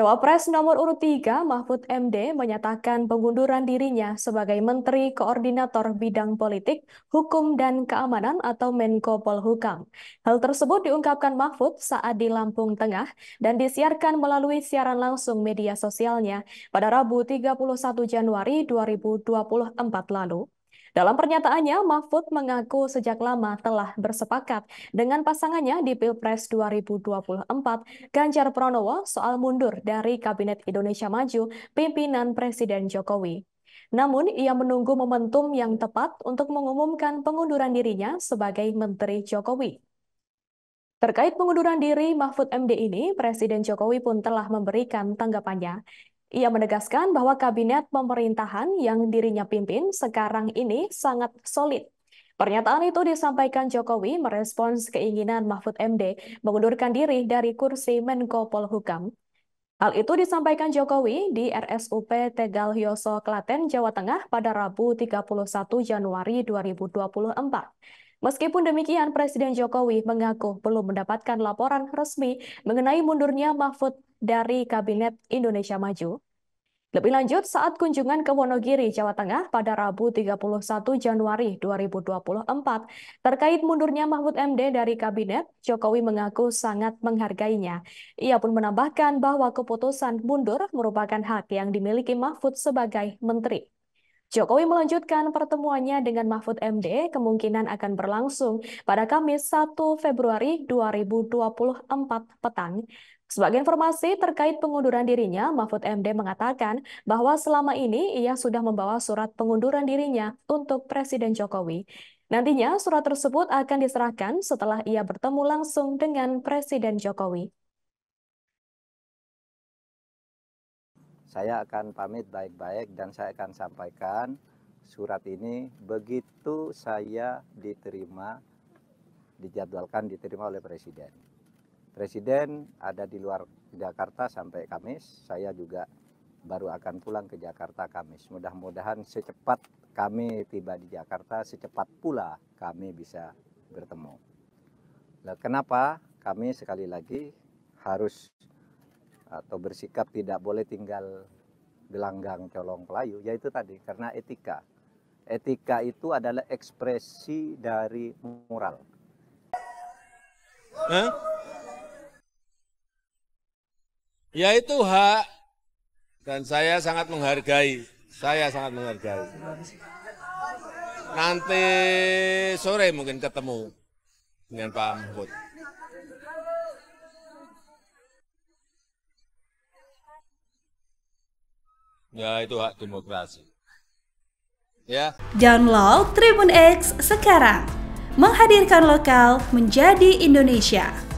Cawapres nomor urut 3 Mahfud MD menyatakan pengunduran dirinya sebagai Menteri Koordinator Bidang Politik, Hukum dan Keamanan atau Menko Polhukam. Hal tersebut diungkapkan Mahfud saat di Lampung Tengah dan disiarkan melalui siaran langsung media sosialnya pada Rabu 31 Januari 2024 lalu. Dalam pernyataannya, Mahfud mengaku sejak lama telah bersepakat dengan pasangannya di Pilpres 2024, Ganjar Pranowo soal mundur dari Kabinet Indonesia Maju pimpinan Presiden Jokowi. Namun, ia menunggu momentum yang tepat untuk mengumumkan pengunduran dirinya sebagai Menteri Jokowi. Terkait pengunduran diri Mahfud MD ini, Presiden Jokowi pun telah memberikan tanggapannya. Ia menegaskan bahwa kabinet pemerintahan yang dirinya pimpin sekarang ini sangat solid. Pernyataan itu disampaikan Jokowi merespons keinginan Mahfud MD mengundurkan diri dari kursi Menko Polhukam. Hal itu disampaikan Jokowi di RSUP Tegal Yoso Klaten, Jawa Tengah pada Rabu 31 Januari 2024. Meskipun demikian, Presiden Jokowi mengaku belum mendapatkan laporan resmi mengenai mundurnya Mahfud dari Kabinet Indonesia Maju. Lebih lanjut, saat kunjungan ke Wonogiri, Jawa Tengah pada Rabu 31 Januari 2024, terkait mundurnya Mahfud MD dari Kabinet, Jokowi mengaku sangat menghargainya. Ia pun menambahkan bahwa keputusan mundur merupakan hak yang dimiliki Mahfud sebagai Menteri. Jokowi melanjutkan pertemuannya dengan Mahfud MD kemungkinan akan berlangsung pada Kamis 1 Februari 2024 petang. Sebagai informasi terkait pengunduran dirinya, Mahfud MD mengatakan bahwa selama ini ia sudah membawa surat pengunduran dirinya untuk Presiden Jokowi. Nantinya surat tersebut akan diserahkan setelah ia bertemu langsung dengan Presiden Jokowi. Saya akan pamit baik-baik dan saya akan sampaikan surat ini begitu saya diterima, dijadwalkan diterima oleh Presiden. Presiden ada di luar Jakarta sampai Kamis, saya juga baru akan pulang ke Jakarta Kamis. Mudah-mudahan secepat kami tiba di Jakarta, secepat pula kami bisa bertemu. Nah, kenapa kami sekali lagi harus atau bersikap tidak boleh tinggal gelanggang colong pelayu yaitu tadi karena etika etika itu adalah ekspresi dari moral eh? yaitu hak dan saya sangat menghargai saya sangat menghargai nanti sore mungkin ketemu dengan Pak Mahfud. Ya itu hak demokrasi. Ya. Download Tribun X sekarang. Menghadirkan lokal menjadi Indonesia.